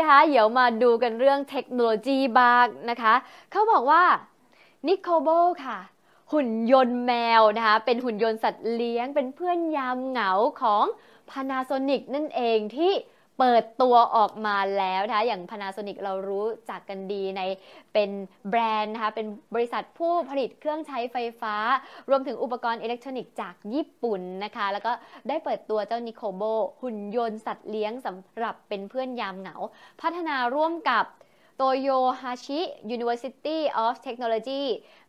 นะคะเดี๋ยวมาดูกันเรื่องเทคโนโลยีบ้างนะคะ เขาบอกว่านิโคโบค่ะหุ่นยนต์แมวนะคะเป็นหุ่นยนต์สัตว์เลี้ยง เป็นเพื่อนยามเหงาของ Panasonic นั่นเองที่เปิดตัวออกมาแล้วนะคะ อย่าง Panasonic เรารู้จักกันดีในเป็นแบรนด์นะคะ เป็นบริษัทผู้ผลิตเครื่องใช้ไฟฟ้า รวมถึงอุปกรณ์อิเล็กทรอนิกส์จากญี่ปุ่นนะคะ แล้วก็ได้เปิดตัวเจ้านิโคโบหุ่นยนต์สัตว์เลี้ยงสำหรับเป็นเพื่อนยามเหงา พัฒนาร่วมกับโตโยฮาชิ University of Technology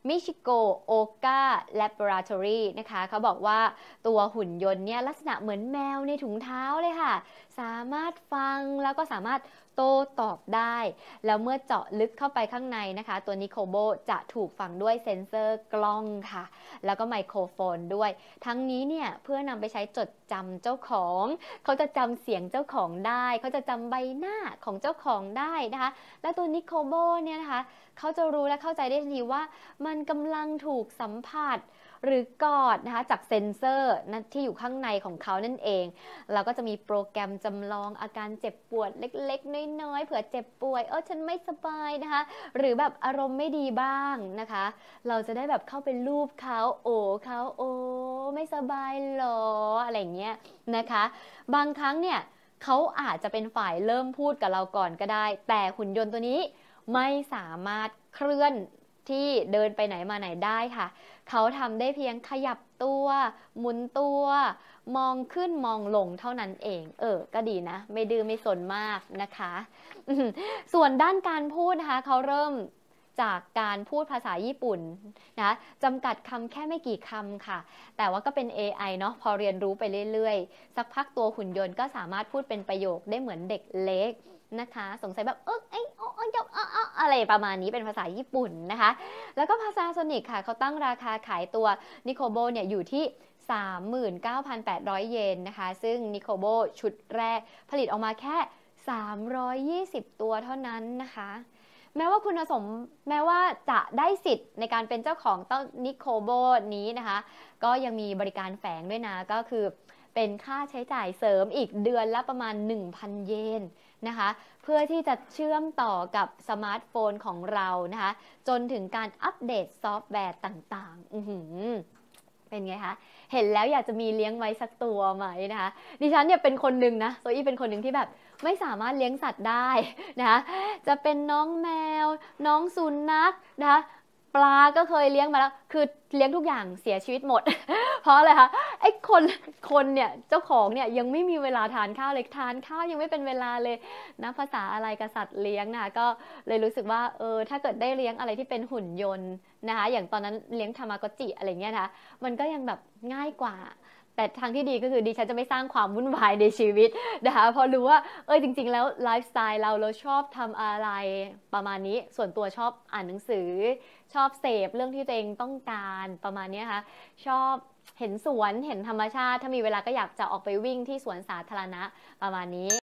มิชิโกโอกา Laboratory นะคะ เขาบอกว่าตัวหุ่นยนต์เนี่ย ลักษณะเหมือนแมวในถุงเท้าเลยค่ะ สามารถฟังแล้วก็สามารถโต้ตอบได้ แล้วเมื่อเจาะลึกเข้าไปข้างในนะคะ ตัวนิโคโบจะถูกฝังด้วยเซ็นเซอร์กล้องค่ะแล้วก็ไมโครโฟนด้วย ทั้งนี้เนี่ยเพื่อนำไปใช้จดจำเจ้าของ เขาจะจำเสียงเจ้าของได้เขาจะจำใบหน้าของเจ้าของได้นะคะ และตัวนิโคโบเนี่ยนะคะเขาจะรู้และเข้าใจได้ทันทีว่ามันกำลังถูกสัมผัสหรือกอดนะคะจากเซนเซอร์นะที่อยู่ข้างในของเขานั่นเอง เราก็จะมีโปรแกรมจำลองอาการเจ็บปวดเล็กๆน้อยๆเผื่อเจ็บป่วยเออฉันไม่สบายนะคะหรือแบบอารมณ์ไม่ดีบ้างนะคะ เราจะได้แบบเข้าไปรูปเขาโอ้เขาโอ้ไม่สบายหรออะไรเงี้ยนะคะ บางครั้งเนี่ยเขาอาจจะเป็นฝ่ายเริ่มพูดกับเราก่อนก็ได้ แต่หุ่นยนต์ตัวนี้ไม่สามารถเคลื่อนที่เดินไปไหนมาไหนได้ค่ะ เขาทำได้เพียงขยับตัวหมุนตัว มองขึ้นมองลงเท่านั้นเอง เออ ก็ดีนะ ไม่ดื้อไม่สนมากนะคะ ส่วนด้านการพูดนะคะเขาเริ่มจากการพูดภาษาญี่ปุ่น นะจำกัดคำแค่ไม่กี่คำค่ะ แต่ว่าก็เป็น AI เนาะพอเรียนรู้ไปเรื่อย ๆ สักพักตัวหุ่นยนต์ก็สามารถพูดเป็นประโยคได้เหมือนเด็กเล็กนะคะ สงสัยแบบเอ๊ะยกอ้ออะไรประมาณนี้เป็นภาษาญี่ปุ่นนะคะ แล้วก็ภาษาโซนิกค่ะ เขาตั้งราคาขายตัวนิโคโบเนี่ย อยู่ที่ 39,800 เยนนะคะ ซึ่งนิโคโบชุดแรกผลิตออกมาแค่ 320 ตัวเท่านั้นนะคะ แม้ว่าคุณสม แม้ว่าจะได้สิทธิ์ในการเป็นเจ้าของต้นนิโคโบนี้นะคะ ก็ยังมีบริการแฝงด้วยนะ ก็คือเป็นค่าใช้จ่ายเสริมอีกเดือนละประมาณ 1,000 เยนนะคะเพื่อที่จะเชื่อมต่อกับสมาร์ทโฟนของเรานะคะจนถึงการอัปเดตซอฟต์แวร์ต่างๆ เป็นไงคะ เห็นแล้วอยากจะมีเลี้ยงไว้สักตัวไหมนะคะ ดิฉันเนี่ยเป็นคนหนึ่งนะโซอี้เป็นคนหนึ่งที่แบบ ไม่สามารถเลี้ยงสัตว์ได้นะคะจะเป็นน้องแมว น้องสุนัขนะคะปลาก็เคยเลี้ยงมาแล้ว คือเลี้ยงทุกอย่างเสียชีวิตหมด เพราะอะไรคะไอ้คนคนเนี่ยเจ้าของเนี่ยยังไม่มีเวลาทานข้าวเลยทานข้าวยังไม่เป็นเวลาเลยนะภาษาอะไรกับสัตว์เลี้ยงนะก็เลยรู้สึกว่าเออถ้าเกิดได้เลี้ยงอะไรที่เป็นหุ่นยนต์นะคะ อย่างตอนนั้นเลี้ยงทามากจิอะไรเงี้ยนะมันก็ยังแบบง่ายกว่าแต่ทางที่ดีก็คือดิฉันจะไม่สร้างความวุ่นวายในชีวิตนะคะพอรู้ว่าเออยจริงๆแล้วไลฟ์สไตล์เราเราชอบทำอะไรประมาณนี้ส่วนตัวชอบอ่านหนังสือ ชอบเสพเรื่องที่ตัวเองต้องการประมาณนี้ค่ะ ชอบเห็นสวนเห็นธรรมชาติถ้ามีเวลาก็อยากจะออกไปวิ่งที่สวนสาธารณะประมาณนี้